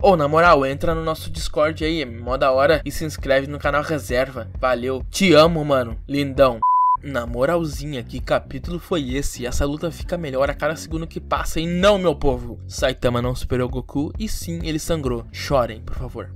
Ou, oh, na moral, entra no nosso Discord aí, é mó da hora, e se inscreve no canal Reserva. Valeu. Te amo, mano. Lindão. Na moralzinha, que capítulo foi esse? Essa luta fica melhor a cada segundo que passa, e não, meu povo! Saitama não superou Goku, e sim, ele sangrou. Chorem, por favor.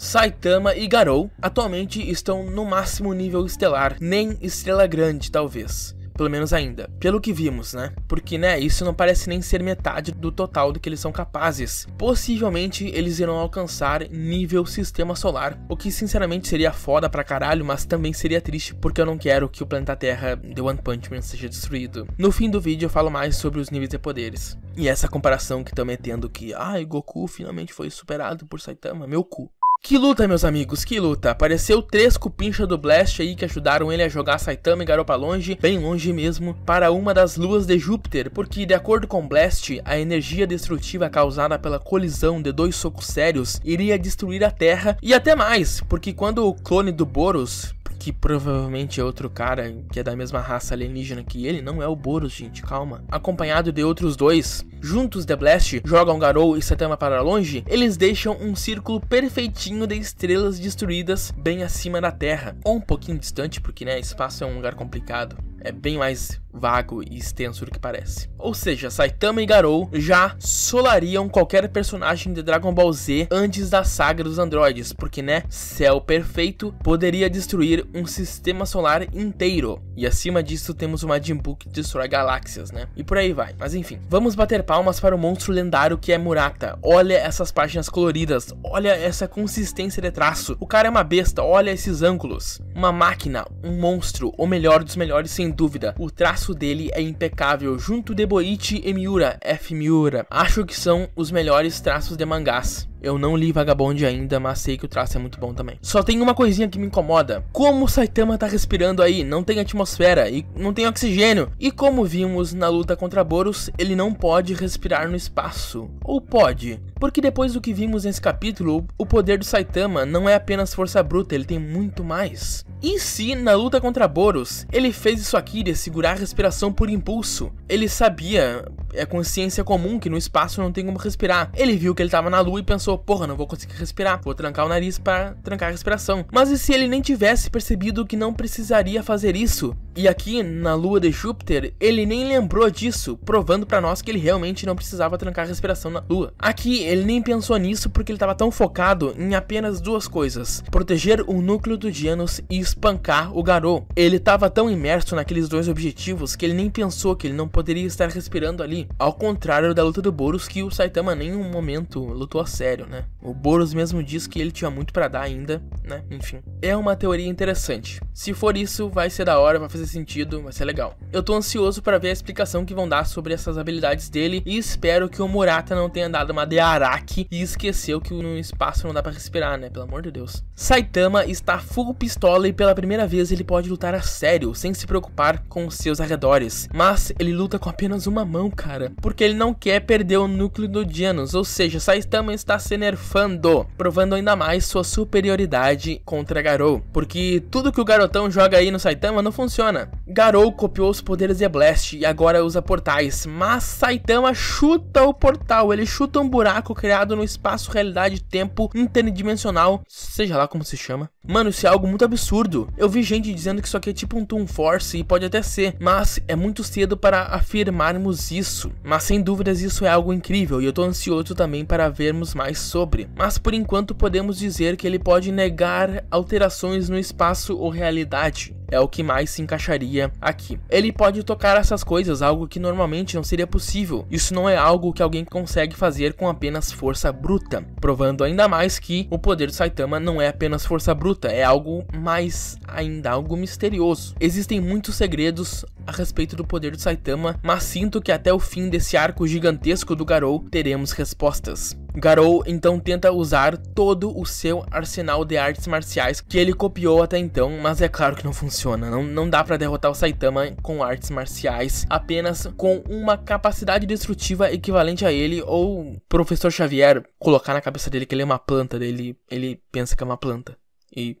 Saitama e Garou atualmente estão no máximo nível estelar, nem estrela grande, talvez pelo menos ainda, pelo que vimos, né? Porque, né, isso não parece nem ser metade do total do que eles são capazes. Possivelmente eles irão alcançar nível sistema solar, o que sinceramente seria foda pra caralho, mas também seria triste porque eu não quero que o planeta Terra The One Punch Man seja destruído. No fim do vídeo eu falo mais sobre os níveis de poderes. E essa comparação que estão metendo que, ai, ah, Goku finalmente foi superado por Saitama, meu cu. Que luta, meus amigos, que luta. Apareceu três cupincha do Blast aí que ajudaram ele a jogar Saitama e Garopa longe, bem longe mesmo, para uma das luas de Júpiter, porque de acordo com Blast, a energia destrutiva causada pela colisão de dois socos sérios iria destruir a Terra e até mais, porque quando o clone do Boros que provavelmente é outro cara que é da mesma raça alienígena que ele, não é o Boros, gente, calma. Acompanhado de outros dois, juntos The Blast jogam Garou e Saitama para longe, eles deixam um círculo perfeitinho de estrelas destruídas bem acima da Terra, ou um pouquinho distante, porque né, espaço é um lugar complicado é bem mais vago e extenso do que parece. Ou seja, Saitama e Garou já solariam qualquer personagem de Dragon Ball Z antes da saga dos androides, porque né, céu perfeito poderia destruir um sistema solar inteiro. E acima disso temos o Majin que destrói galáxias, né? E por aí vai. Mas enfim, vamos bater papo palmas para o monstro lendário que é Murata. Olha essas páginas coloridas, olha essa consistência de traço. O cara é uma besta, olha esses ângulos. Uma máquina, um monstro, o melhor dos melhores sem dúvida. O traço dele é impecável, junto de Boichi e Miura, F. Miura. Acho que são os melhores traços de mangás. Eu não li Vagabond ainda, mas sei que o traço é muito bom também. Só tem uma coisinha que me incomoda. Como o Saitama tá respirando aí? Não tem atmosfera e não tem oxigênio. E como vimos na luta contra Boros, ele não pode respirar no espaço. Ou pode? Porque depois do que vimos nesse capítulo, o poder do Saitama não é apenas força bruta, ele tem muito mais. E se, na luta contra Boros, ele fez isso aqui de segurar a respiração por impulso? Ele sabia, é consciência comum que no espaço não tem como respirar. Ele viu que ele tava na lua e pensou, pensou, porra, não vou conseguir respirar, vou trancar o nariz para trancar a respiração. Mas e se ele nem tivesse percebido que não precisaria fazer isso? E aqui, na lua de Júpiter, ele nem lembrou disso, provando para nós que ele realmente não precisava trancar a respiração na lua. Aqui, ele nem pensou nisso porque ele estava tão focado em apenas duas coisas: proteger o núcleo do Janus e espancar o Garou. Ele estava tão imerso naqueles dois objetivos que ele nem pensou que ele não poderia estar respirando ali, ao contrário da luta do Boros que o Saitama nem um momento lutou a sério né? O Boros mesmo diz que ele tinha muito para dar ainda, né? Enfim. É uma teoria interessante. Se for isso, vai ser da hora, vai fazer sentido, vai ser legal. Eu tô ansioso para ver a explicação que vão dar sobre essas habilidades dele e espero que o Murata não tenha dado uma de Araki e esqueceu que no espaço não dá para respirar, né? Pelo amor de Deus. Saitama está full pistola e pela primeira vez ele pode lutar a sério, sem se preocupar com os seus arredores. Mas ele luta com apenas uma mão, cara, porque ele não quer perder o núcleo do Genos, ou seja, Saitama está se nerfando, provando ainda mais sua superioridade contra Garou, porque tudo que o garotão joga aí no Saitama não funciona. Garou copiou os poderes de Blast e agora usa portais, mas Saitama chuta o portal, ele chuta um buraco criado no espaço realidade-tempo interdimensional, seja lá como se chama, Mano, isso é algo muito absurdo. Eu vi gente dizendo que isso aqui é tipo um Toon Force e pode até ser, mas é muito cedo para afirmarmos isso. Mas sem dúvidas isso é algo incrível e eu tô ansioso também para vermos mais sobre. Mas por enquanto podemos dizer que ele pode negar alterações no espaço ou realidade é o que mais se encaixaria aqui. Ele pode tocar essas coisas, algo que normalmente não seria possível. Isso não é algo que alguém consegue fazer com apenas força bruta, provando ainda mais que o poder do Saitama não é apenas força bruta, é algo mais ainda algo misterioso. Existem muitos segredos a respeito do poder do Saitama, mas sinto que até o fim desse arco gigantesco do Garou teremos respostas. Garou então tenta usar todo o seu arsenal de artes marciais que ele copiou até então, mas é claro que não funciona. Não, não dá para derrotar o Saitama com artes marciais, apenas com uma capacidade destrutiva equivalente a ele ou Professor Xavier colocar na cabeça dele que ele é uma planta, dele ele pensa que é uma planta e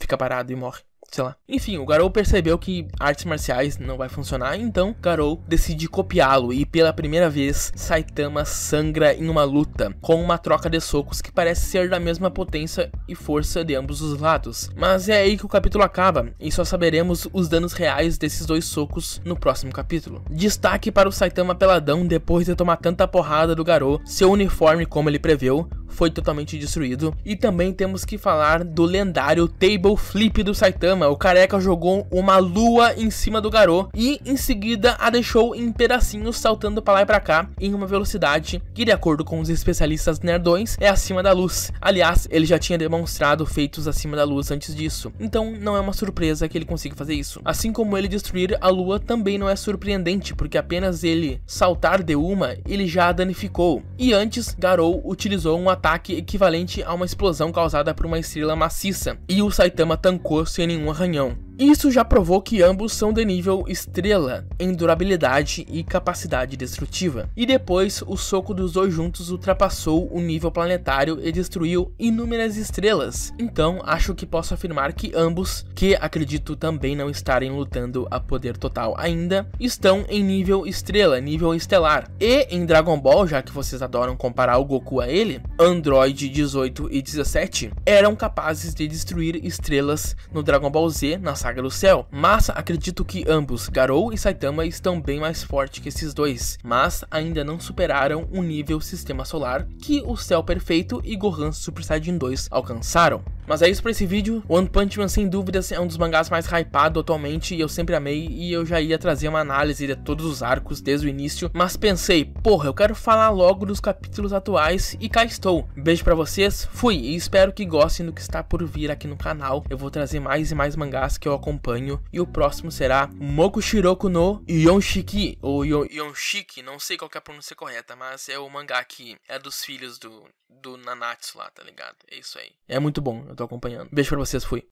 fica parado e morre sei lá. Enfim, o Garou percebeu que artes marciais não vai funcionar, então Garou decide copiá-lo e pela primeira vez Saitama sangra em uma luta, com uma troca de socos que parece ser da mesma potência e força de ambos os lados. Mas é aí que o capítulo acaba e só saberemos os danos reais desses dois socos no próximo capítulo. Destaque para o Saitama peladão depois de tomar tanta porrada do Garou, seu uniforme como ele preveu, foi totalmente destruído. E também temos que falar do lendário Table Flip do Saitama. O careca jogou uma lua em cima do Garou e em seguida a deixou em pedacinhos saltando para lá e para cá em uma velocidade que, de acordo com os especialistas nerdões, é acima da luz. Aliás, ele já tinha demonstrado feitos acima da luz antes disso, então não é uma surpresa que ele consiga fazer isso. Assim como ele destruir a lua também não é surpreendente, porque apenas ele saltar de uma, ele já danificou. E antes, Garou utilizou um ataque equivalente a uma explosão causada por uma estrela maciça, e o Saitama tancou sem nenhum arranhão. Isso já provou que ambos são de nível estrela em durabilidade e capacidade destrutiva. E depois, o soco dos dois juntos ultrapassou o nível planetário e destruiu inúmeras estrelas. Então, acho que posso afirmar que ambos, que acredito também não estarem lutando a poder total ainda, estão em nível estrela, nível estelar. E em Dragon Ball, já que vocês adoram comparar o Goku a ele, Android 18 e 17 eram capazes de destruir estrelas no Dragon Ball Z na Saga do Céu, mas acredito que ambos, Garou e Saitama, estão bem mais fortes que esses dois, mas ainda não superaram o nível Sistema Solar que o Céu Perfeito e Gohan Super Saiyajin 2 alcançaram. Mas é isso pra esse vídeo. One Punch Man, sem dúvidas, é um dos mangás mais hypado atualmente e eu sempre amei. E eu já ia trazer uma análise de todos os arcos desde o início. Mas pensei, porra, eu quero falar logo dos capítulos atuais e cá estou. Beijo pra vocês, fui e espero que gostem do que está por vir aqui no canal. Eu vou trazer mais e mais mangás que eu acompanho. E o próximo será Mokushiroku no Yonshiki, ou Yon Yonshiki, não sei qual é a pronúncia correta, mas é o mangá que é dos filhos do do Nanatsu lá, tá ligado? É isso aí. É muito bom, eu tô acompanhando. Beijo pra vocês, fui.